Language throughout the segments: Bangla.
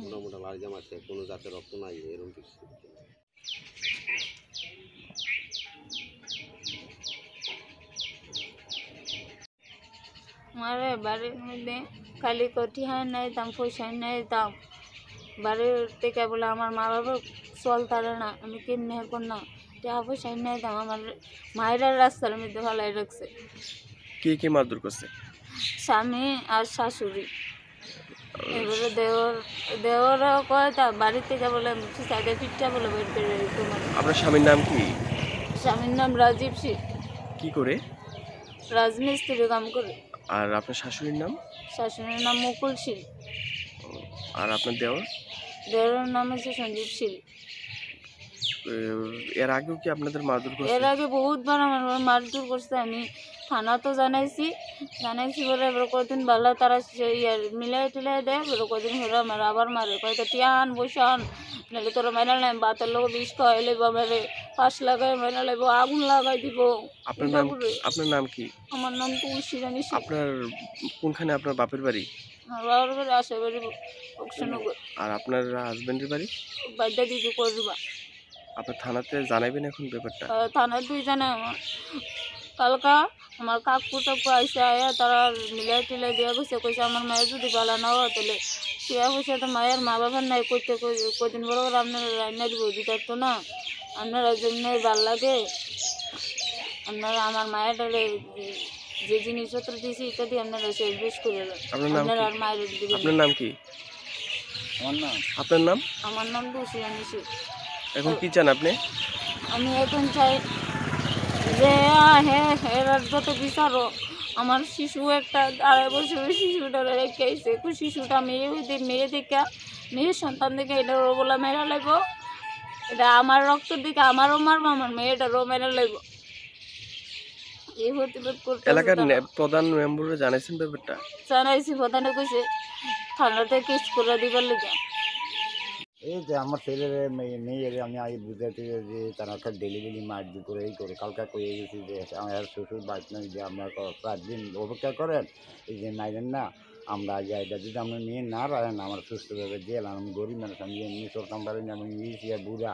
মোটা মোটা লাল জাম আছে কোনো জাতের রক্ত নাই এরকম কিছু আমার বাড়ির মধ্যে খালি কঠিয়া নেই দাম পয়সা নেই দাম বাড়ির থেকে বলে আমার মা বাবা চল তারা না আমি কেমনে এখন না টাকা পয়সা নেই দাম আমার মায়ের রাস্তার মধ্যে ভালাই রাখছে কি কি মারধর করছে স্বামী আর শাশুড়ি এবারে দেওয়ার দেওয়ারাও কয় তা বাড়িতে যা বলে সাইডে ফিটটা বলে বাড়িতে তোমার আপনার স্বামীর নাম কি স্বামীর নাম রাজীব সিং কি করে রাজমিস্ত্রি কাম করে আর আপনার শাশুড়ির নাম শাশুড়ির নাম মুকুল সিং আর আপনার দেওয়ার দেওয়ার নাম হচ্ছে সঞ্জীব সিল এর আগেও কি আপনাদের মারধর করছে এর আগে বহুত বার আমার মারধর করছে আমি থানা তো জানাইছি জানাইছি বলে এবার কদিন বালা তারা মিলাই টিলাই দেয় বলে কতদিন হলো আমার আবার মারে কয়তো টিয়ান বসান নাহলে তোর মাইনা নাই বাতের লোক বিষ খাওয়াই লেব আমার পাশ লাগাই মাইনা লাগবো আগুন লাগাই দিব আপনার নাম আপনার নাম কি আমার নাম তো উশি রানী আপনার কোনখানে আপনার বাপের বাড়ি আর আপনার হাজবেন্ডের বাড়ি বাড্ডা দিদি করবা আপে থানাতে জানাইবে না এখন ব্যাপারটা থানাে দুই জানা কালকা আমার কাকু সব পয়সা আয়া তার মিলাতে লাগা হয়েছে কইছে আমার মায়ের judi gala নাও তাহলে সেই পয়সাটা মায়ের মা বাবার নাই কইতে কই দিন বরাবর আপনারা নাই দিবো বিতাত না আপনাদের জন্য ভাল লাগে আপনারা আমার মায়ের দলে জেজিনী ছত্র দিছি তপি আপনারা সেবা বিশ্ব করে আপনারা আর মায়ের আপনি আপনার নাম কি আমার নাম হাপের নাম আমার নাম রুসি আনিসি এখন কি চান আপনি আমি এখন চাই যে হে হেরার হ্যাঁ, যত বিচারো আমার শিশু একটা আড়াই বছরের শিশুটা রেখে আইসে শিশুটা মেয়ে হইতে মেয়ে দেখে মেয়ের সন্তান দেখে এটা রো বলে মেরা লাগবো এটা আমার রক্ত দিকে আমারও মারবো আমার মেয়েটারও মেরা লাগবো এই প্রতিবাদ করতে জানাইছেন ব্যাপারটা জানাইছি প্রধানে কইছে থানাতে কেস করে দিবার লেগে এই যে আমার ছেলের মেয়ের আমি আগে বুঝাতে যে তারা তো ডেলি ডেলি করে এই করে কালকে কয়ে গেছি যে আমার শ্বশুর বাচ্চা যে আমরা চার দিন অপেক্ষা করেন এই যে নাইলেন না আমরা আগে এটা যদি আমরা নিয়ে না রাখেন আমার সুস্থভাবে গেলাম আমি গরিব মানুষ আমি এমনি সরকাম পারি না আমি ইয়ে বুড়া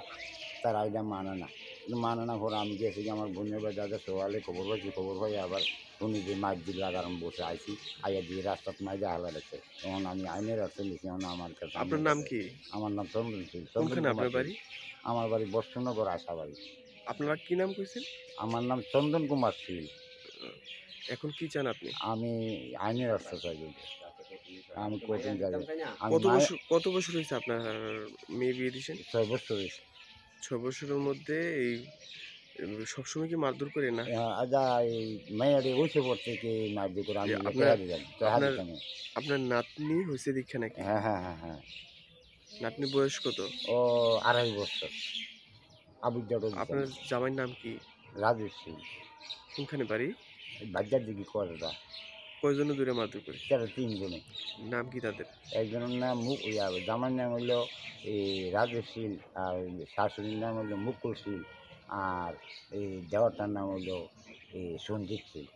তার আগে মানে না মাননা ঘর আমি গেছি আমার বোনের ভাই দাদা সবাই খবর পাইছি খবর পাই আবার শুনি যে মাছ দিল আগার আমি বসে আইছি আইয়া দিয়ে রাস্তার মাই যা হালা তখন আমি আইনের রাস্তা লিখি এখন আমার কাছে আপনার নাম কি আমার নাম চন্দন সিং চন্দন বাড়ি আমার বাড়ি বর্ষনগর আশা বাড়ি আপনারা কি নাম কইছেন আমার নাম চন্দন কুমার সিং এখন কি চান আপনি আমি আইনের রাস্তা চাই আমি কয়েকদিন যাই কত বছর কত বছর হয়েছে আপনার মেয়ে বিয়ে দিয়েছেন ছয় বছর হয়েছে ছয় বছরের মধ্যে এই সবসময় কি মারধর করে না হ্যাঁ, আজা এই মেয়েরে ওইসে ইয়ে, আপনার নাতনি হয়েছে দীক্ষা নাকি হ্যাঁ হ্যাঁ হ্যাঁ হ্যাঁ নাতনি বয়স কত ও আড়াই বছর আবুজার আপনার জামাইয়ের নাম কি রাজেশ সিং কোনখানে বাড়ি বাজার দিকে করা কয়জনে দূরে মারধর করে তারা তিনজনে নাম কি তাদের একজনের নাম জামার নাম হলো এই রাজশীল আর শাশুড়ির নাম হলো মুকুল শীল আর এই দেওয়ারটার নাম হলো এই সঞ্জিত শীল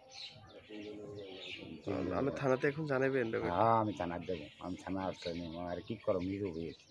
থানাতে এখন জানাবেন হ্যাঁ আমি থানার দেবো আমি থানা আসতে আর কি করো মৃত হয়েছি